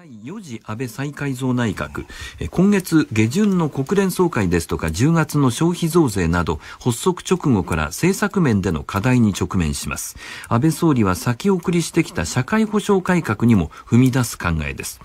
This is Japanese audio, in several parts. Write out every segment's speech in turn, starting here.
第4次安倍再改造内閣、今月下旬の国連総会ですとか10月の消費増税など発足直後から政策面での課題に直面します。安倍総理は先送りしてきた社会保障改革にも踏み出す考えです。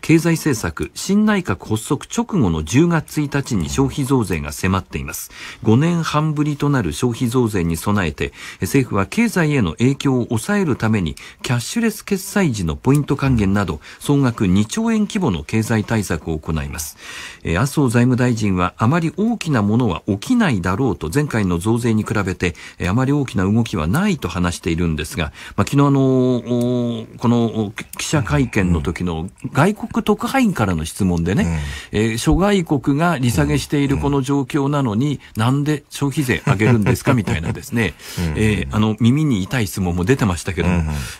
経済政策、新内閣発足直後の10月1日に消費増税が迫っています。5年半ぶりとなる消費増税に備えて、政府は経済への影響を抑えるためにキャッシュレス決済時のポイント還元など、総額2兆円規模の経済対策を行います。え麻生財務大臣はあまり大きなものは起きないだろうと前回の増税に比べて、えあまり大きな動きはないと話しているんですが、まあ、昨日あのこの記者会見の時の外国特派員からの質問でね、えー、諸外国が利下げしているこの状況なのに、なんで消費税上げるんですかみたいなですね、えー、あの耳に痛い質問も出てましたけど、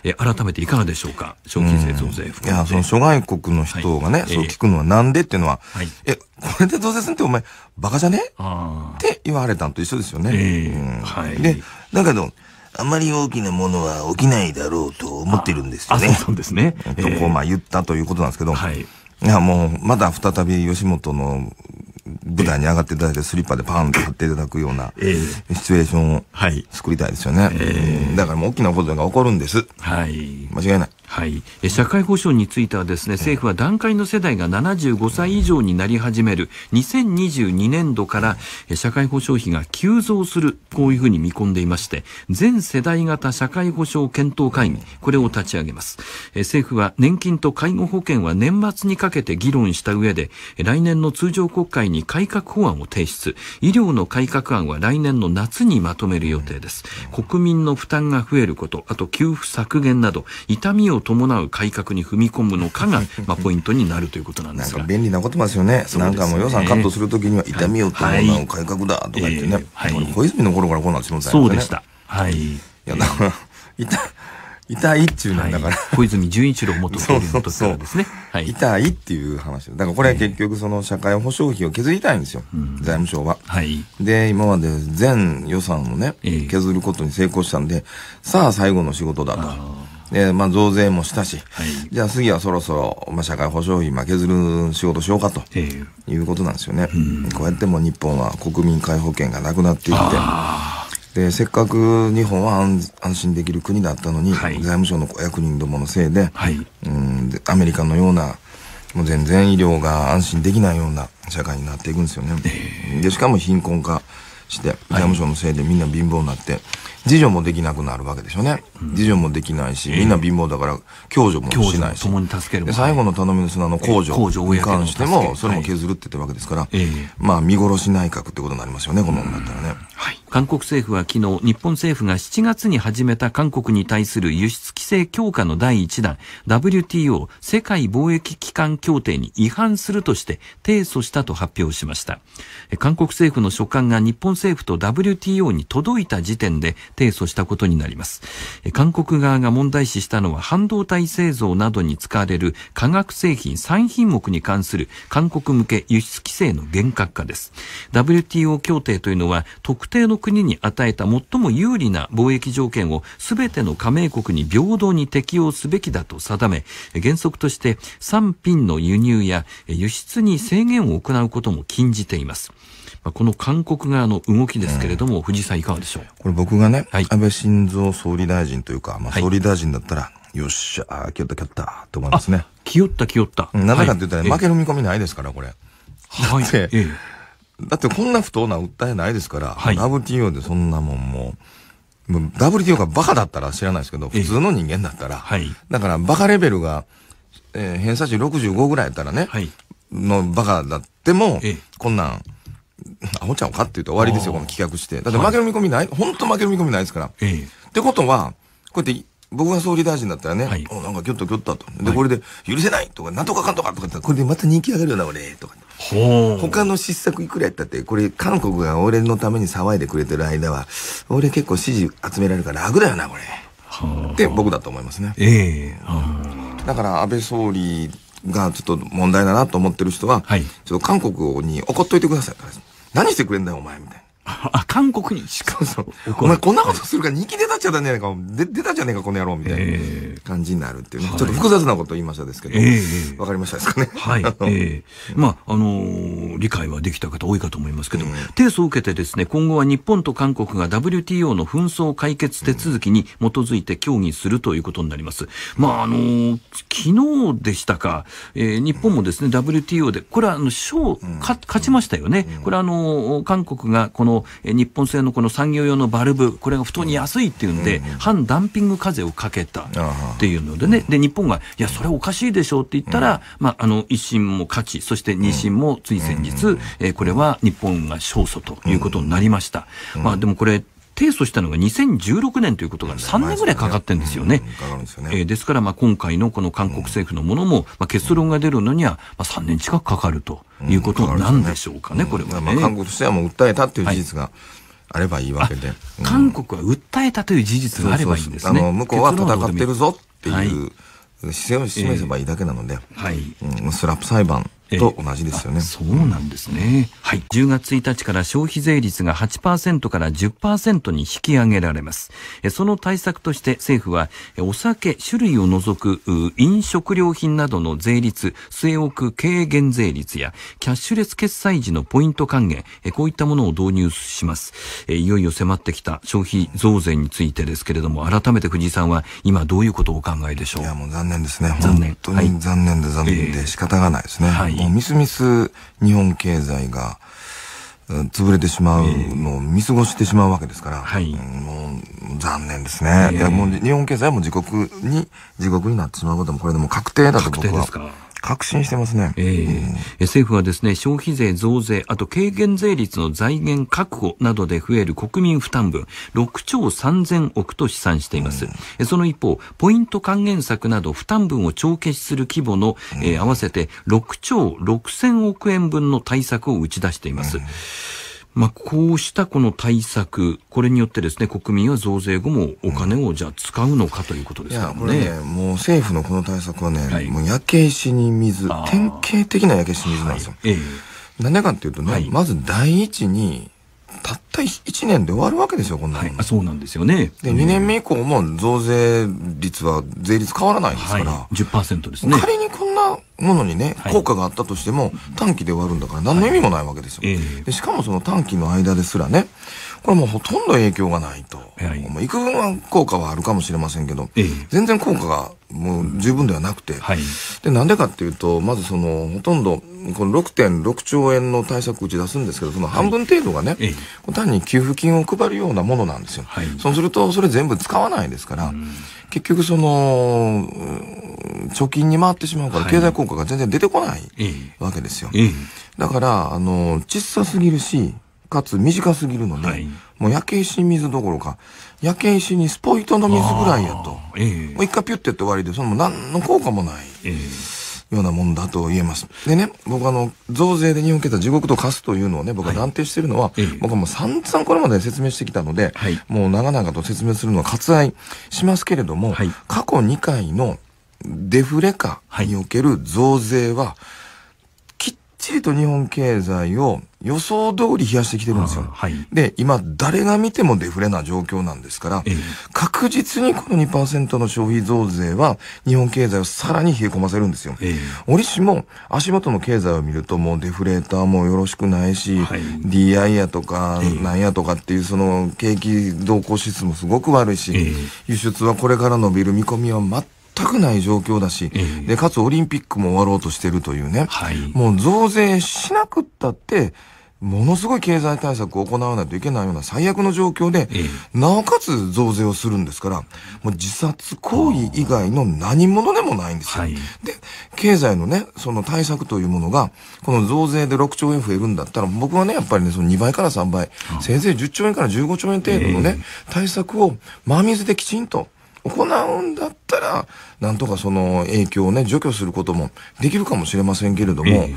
えー、改めていかがでしょうか、消費税増税含めて。諸外国の人がね、はい、そう聞くのはなんでっていうのは、はい、え、これでどうせすんってお前、バカじゃねって言われたんと一緒ですよね。えー、うんはい、で、だけど、あまり大きなものは起きないだろうと思ってるんですよね。そうですね。えー、とこう、まあ言ったということなんですけど、はい、いや、もう、まだ再び吉本の舞台に上がっていただいて、スリッパでパーンと貼っていただくような、シチュエーションを作りたいですよね。えー、だからもう大きなことが起こるんです。はい。間違いない。はい、社会保障についてはですね政府は団塊の世代が75歳以上になり始める2022年度から社会保障費が急増するこういうふうに見込んでいまして全世代型社会保障検討会議これを立ち上げます政府は年金と介護保険は年末にかけて議論した上で来年の通常国会に改革法案を提出医療の改革案は来年の夏にまとめる予定です国民の負担が増えることあと給付削減など痛みを伴う改革に踏み込むのかが、まあ、ポイントになるということなんですが便利なことますよね、ね、なんかもう予算カットするときには痛みを伴う改革だとか言ってね、はい、えー、小泉の頃からこうなんですよ、ね、そうでしたはいいやだから、えー、痛いっていうなんだから、はい、小泉純一郎元総理の時からですね痛いっていう話だからこれは結局その社会保障費を削りたいんですよ、えー、財務省は、はい、で今まで全予算をね、削ることに成功したんでさあ最後の仕事だとで、まあ、増税もしたし、はい、じゃあ次はそろそろ、まあ、社会保障費負けずる仕事しようかと、いうことなんですよね、うこうやっても日本は国民皆保険がなくなっていってでせっかく日本は安心できる国だったのに、はい、財務省の役人どものせいで,、はい、うんでアメリカのようなもう全然医療が安心できないような社会になっていくんですよね。えー、でしかも貧困化して、財務省のせいでみんな貧乏になって、自助もできなくなるわけでしょね。うん、自助もできないし、みんな貧乏だから、共助もしないし。共に助ける、ね、最後の頼みの砂の公助に関しても、それも削るって言ってるわけですから、はい、まあ、見殺し内閣ってことになりますよね、この女だったらね。はい韓国政府は昨日、日本政府が7月に始めた韓国に対する輸出規制強化の第1弾、WTO 世界貿易機関協定に違反するとして提訴したと発表しました。韓国政府の所管が日本政府と WTO に届いた時点で提訴したことになります。韓国側が問題視したのは半導体製造などに使われる化学製品3品目に関する韓国向け輸出規制の厳格化です。WTO 協定というのは特定の国に与えた最も有利な貿易条件を全ての加盟国に平等に適用すべきだと定め、原則として産品の輸入や輸出に制限を行うことも禁じています。この韓国側の動きですけれども、うん、藤井さん、いかがでしょうこれ、僕がね、はい、安倍晋三総理大臣というか、まあ、総理大臣だったら、はい、よっしゃ、きよったきよったと思いますね。きよったきよった。なぜかって言ったら、はい、負ける見込みないですから、これ。はい。だって、ええだってこんな不当な訴えないですから、はい、WTO でそんなもんももう WTO がバカだったら知らないですけど、普通の人間だったら、はい、だからバカレベルが、えー、偏差値65ぐらいやったらね、はい、のバカだっても、こんなん、アホちゃをかって言うと終わりですよ、この企画して。だって負ける見込みない、本当負ける見込みないですから。えってことは、こうやって、僕が総理大臣だったらね、はい、なんかぎょッとぎょッとと。で、これで、許せないとか、なんとかかんとかとかこれでまた人気上がるよな、俺、とか他の失策いくらやったって、これ韓国が俺のために騒いでくれてる間は、俺結構支持集められるから楽だよな、これ。って僕だと思いますね。えー、だから安倍総理がちょっと問題だなと思ってる人は、はい、ちょっと韓国に怒っといてください。何してくれんだよ、お前、みたいな。あ、韓国にしか。そうそう。お前こんなことするから人気出たっちゃったんないか。出たっちゃねえか、この野郎みたいな感じになるっていうね。はちょっと複雑なこと言いましたですけど。わ、かりましたですかね。はい。えまあ、あの理解はできた方多いかと思いますけど、提訴を受けてですね、今後は日本と韓国が WTO の紛争解決手続きに基づいて協議するということになります。まあ、あの昨日でしたか、え日本もですね、WTO で、これはあの、勝、勝ちましたよね。これあの韓国がこのの日本製のこの産業用のバルブこれが不当に安いっていうんで、反ダンピング課税をかけたっていうのでねで日本がいやそれおかしいでしょうって言ったら、まあ、あの一審も勝ちそして二審もつい先日、えこれは日本が勝訴ということになりました。まあ、でもこれ提訴したのが2016年ということが3年ぐらいかかってんですよね。ですからまあ今回のこの韓国政府のものも、まあ、結論が出るのにはまあ3年近くかかるということなんでしょうかね、これは、ね、まあ、韓国としてはもう訴えたという事実が、はいあればいいわけで、韓国は訴えたという事実があればいいんですね。あの向こうは戦ってるぞっていう姿勢を示せばいいだけなので、はいスラップ裁判と同じですよね。そうなんですね、はい。10月1日から消費税率が8%から10%に引き上げられます。その対策として政府は、お酒、種類を除く飲食料品などの税率、据え置く軽減税率や、キャッシュレス決済時のポイント還元、こういったものを導入します。いよいよ迫ってきた消費増税についてですけれども、改めて藤井さんは今どういうことをお考えでしょういや、もう残念ですね。残念。本当に残念で残念で仕方がないですね。はい、もうみすみす日本経済が、潰れてしまうのを見過ごしてしまうわけですから、はい、もう残念ですね、いやもう日本経済も自国に地獄になってしまうこともこれでも確定だと僕は確信してますね、えー、うん、政府はですね消費税増税あと軽減税率の財源確保などで増える国民負担分6兆3000億と試算しています、うん、その一方ポイント還元策など負担分を帳消しする規模の、うん、えー、合わせて6兆6000億円分の対策を打ち出しています、まあ、こうしたこの対策、これによってですね、国民は増税後もお金をじゃあ使うのかということですかね。いや、これね、もう政府のこの対策はね、はい、もう焼け石に水、典型的な焼け石に水なんですよ。はい、ええ、なんでかっていうとね、はい、まず第一に、たった1年で終わるわけですよ、こんなの、はい、そうなんですよね。で、2年目以降も増税率は、税率変わらないですから。はい、10%ですね。仮にこなものにね、効果があったとしても、短期で終わるんだから何の意味もないわけですよ、はい、で。しかもその短期の間ですらね、これもうほとんど影響がないと。はい、幾分は効果はあるかもしれませんけど、全然効果がもう十分ではなくて、はい、で、なんでかっていうと、まずその、ほとんど、この6.6兆円の対策打ち出すんですけど、その半分程度がね、単に給付金を配るようなものなんですよ。そうすると、それ全部使わないですから、結局その、貯金に回ってしまうから、経済効果が全然出てこないわけですよ。はい、だから、あの、小さすぎるし、かつ短すぎるので、はい、もう焼け石水どころか、焼け石にスポイトの水ぐらいやと。もう一回ピュッてやって終わりで、その何の効果もない。ようなもんだと言えます。でね、僕あの、増税で日本経済地獄と化すというのをね、僕は断定してるのは、はい、僕はもう散々これまで説明してきたので、はい、もう長々と説明するのは割愛しますけれども、はい、過去2回のデフレ化における増税は、きっちりと日本経済を予想通り冷やしてきてるんですよ。はい、で、今、誰が見てもデフレな状況なんですから、えー、確実にこの2%の消費増税は、日本経済をさらに冷え込ませるんですよ。えー、折しも、足元の経済を見ると、もうデフレーターもよろしくないし、はい、DI やとか、なんやとかっていう、その景気動向指数もすごく悪いし、えー、輸出はこれから伸びる見込みは全全くない状況だし、えー、で、かつオリンピックも終わろうとしてるというね、はい、もう増税しなくったって、ものすごい経済対策を行わないといけないような最悪の状況で、えなおかつ増税をするんですから、もう自殺行為以外の何者でもないんですよ。はい、で、経済のね、その対策というものが、この増税で6兆円増えるんだったら、僕はね、やっぱりね、その2倍から3倍、せいぜい10兆円から15兆円程度のね、え、対策を真水できちんと、行うんだったら、なんとかその影響をね、除去することもできるかもしれませんけれども、え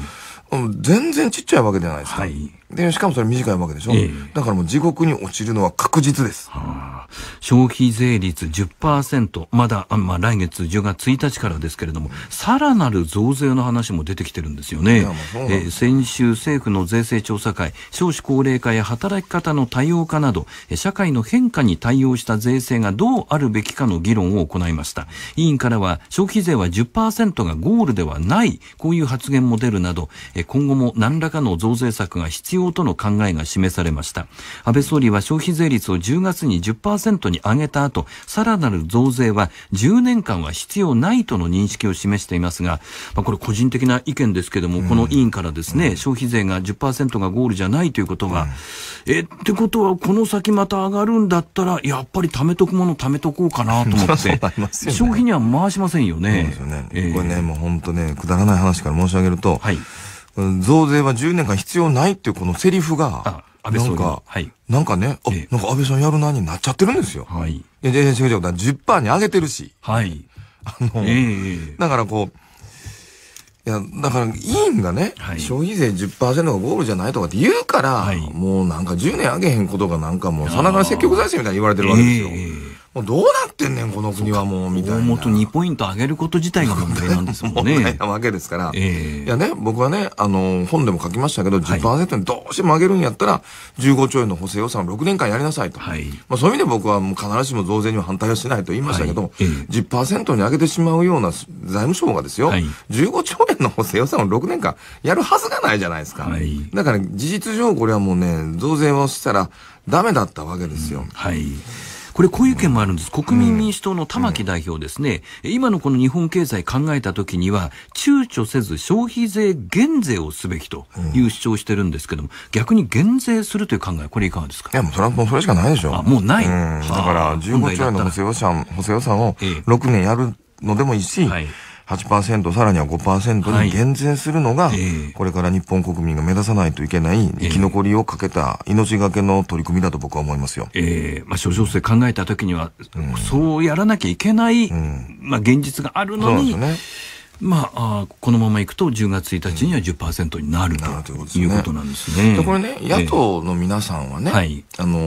ー、全然ちっちゃいわけじゃないですか。はい、で、しかもそれ短いわけでしょ、えー、だからもう地獄に落ちるのは確実です。は消費税率10%、まだ、あまあ、来月10月1日からですけれども、さらなる増税の話も出てきてるんですよね。え先週、政府の税制調査会、少子高齢化や働き方の多様化など、社会の変化に対応した税制がどうあるべきかの議論を行いました。委員からは、消費税は10%がゴールではない、こういう発言も出るなど、今後も何らかの増税策が必要との考えが示されました。安倍総理は消費税率を10月に10% 10%に上げた後、さらなる増税は10年間は必要ないとの認識を示していますが、まあ、これ個人的な意見ですけども、この委員からですね、消費税が10%がゴールじゃないということが、え、ってことはこの先また上がるんだったら、やっぱり貯めとくもの貯めとこうかなと思って、消費には回しませんよね。そうですよね。これね、もう本当ね、くだらない話から申し上げると、はい、増税は10年間必要ないっていうこのセリフが、安倍総理なんか、はい、なんかね、あ、えー、なんか安倍さんやるなになっちゃってるんですよ。はい。全然違う違う、10%に上げてるし。はい。あの、えー、だからこう、いや、だから、委員がね、はい、消費税10%がゴールじゃないとかって言うから、はい、もうなんか10年上げへんことがなんかもう、さながら積極財政みたいに言われてるわけですよ。えー、もうどうってんねん、この国はもう、みたいな。もと2ポイント上げること自体が問題なんですもんね。問題なわけですから。えー、いやね、僕はね、あの、本でも書きましたけど、10%にどうしても上げるんやったら、15兆円の補正予算を6年間やりなさいと。はい、まあ、そういう意味で僕はもう必ずしも増税には反対はしないと言いましたけど、はいえー、10%に上げてしまうような財務省がですよ、はい、15兆円の補正予算を6年間やるはずがないじゃないですか。はい、だから、事実上これはもうね、増税をしたらダメだったわけですよ。うん、はい。これこういう意見もあるんです国民民主党の玉木代表ですね、今のこの日本経済考えたときには躊躇せず消費税減税をすべきという主張してるんですけども、逆に減税するという考えこれいかがですかいやもうそれはもうそれしかないでしょあもうない、だから15兆円の補正予算補正予算を6年やるのでもいいし、はい8%さらには5%に減税するのが、はい、これから日本国民が目指さないといけない生き残りをかけた命がけの取り組みだと僕は思いますよ。えー、まあ、諸情勢考えた時には、うん、そうやらなきゃいけない、うん、まあ、現実があるのに。ね、まあ、あこのままいくと10月1日には10%になる、うん、ということなんですね。でこれね、野党の皆さんはね、えーはい、あの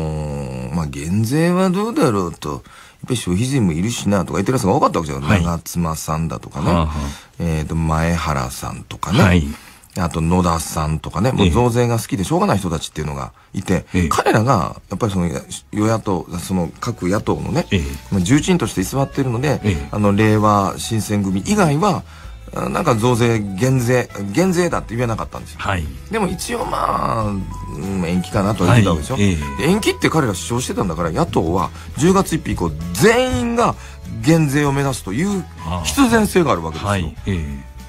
ー、まあ、減税はどうだろうと。ぱり消費税もいるしなとか言ってるやつが多かったわけじゃん。はい、長妻さんだとかね、はえっ、と、前原さんとかね。はいあと野田さんとかね、もう増税が好きでしょうがない人たちっていうのがいて、ええ、彼らがやっぱりその与野党、その各野党のね、ええ、重鎮として居座ってるので、え、あの令和新選組以外は、なんか増税、減税、減税だって言えなかったんですよ。はい、でも一応まあ、延期かなとは言ってたわけでしょ、はいえ延期って彼ら主張してたんだから、野党は10月1日以降、全員が減税を目指すという必然性があるわけですよ。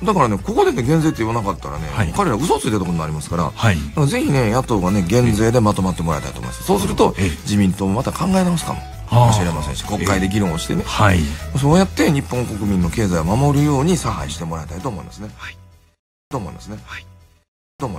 だからね、ここで、ね、減税って言わなかったらね、はい、彼ら嘘ついてたことになりますから、はい、からぜひね、野党がね、減税でまとまってもらいたいと思います。そうすると、自民党もまた考え直すかも。かもしれませんし国会で議論をしてね、えーはい、そうやって日本国民の経済を守るように差配してもらいたいと思いますね。はい、と思いますね。はい、と思います。